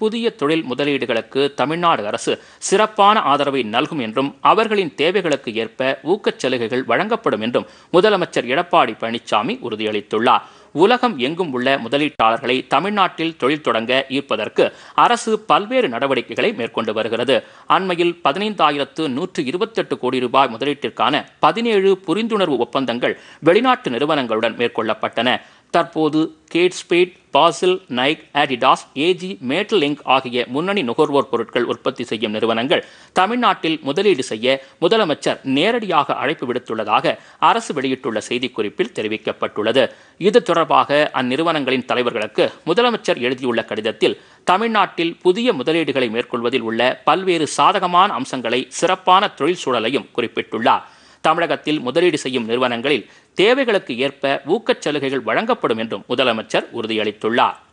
புதிய தொழில் முதலீடுகளுக்கு தமிழ்நாடு அரசு சிறப்பான ஆதரவை நல்கும் என்றும் அவர்களின் தேவைகளுக்கு ஏற்ப ஊக்கச் சலுகைகள் வழங்கப்படும் என்றும் முதலமைச்சர் எடப்பாடி பழனிசாமி உறுதியளித்துள்ளார் உலகம் எங்கும் உள்ள முதலீட்டாளர்களை தமிழ்நாட்டில் தொழில் தொடங்க ஈர்ப்பதற்கு அரசு பல்வேறு நடவடிக்கைகளை மேற்கொண்டு வருகிறது அண்மையில் பதினைந்தாயிரத்து நூற்று இருபத்தெட்டு கோடி ரூபாய் முதலீட்டிற்கான பதினேழு புரிந்துணர்வு ஒப்பந்தங்கள் வெளிநாட்டு நிறுவனங்களுடன் மேற்கொள்ளப்பட்டன தற்போது Kate Spade Fossil Nike Adidas AG Mattel Link ஆகிய முன்னணி நுகர்வோர் பொருட்கள் உற்பத்தி செய்யும் நிறுவனங்கள் தமிழ்நாட்டில் முதலீடு செய்ய முதலமைச்சர் நேரடியாக அழைப்பு விடுத்துள்ளதாக அரசு வெளியிட்டுள்ள செய்திக்குறிப்பில் தெரிவிக்கப்பட்டுள்ளது இது தொடர்பாக அந்நிறுவனங்களின் தலைவர்களுக்கு முதலமைச்சர் எழுதியுள்ள கடிதத்தில் தமிழ்நாட்டில் புதிய முதலீடுகளை மேற்கொள்வதில் உள்ள பல்வேறு சாதகமான அம்சங்களை சிறப்பான தொழில் சூழலையும் குறிப்பிட்டுள்ளார் தமிழகத்தில் முதலீடு செய்யும் நிறுவனங்களில் தேவைகளுக்கு ஏற்ப ஊக்கச் சலுகைகள் வழங்கப்படும் என்றும் முதலமைச்சர் உறுதியளித்துள்ளார்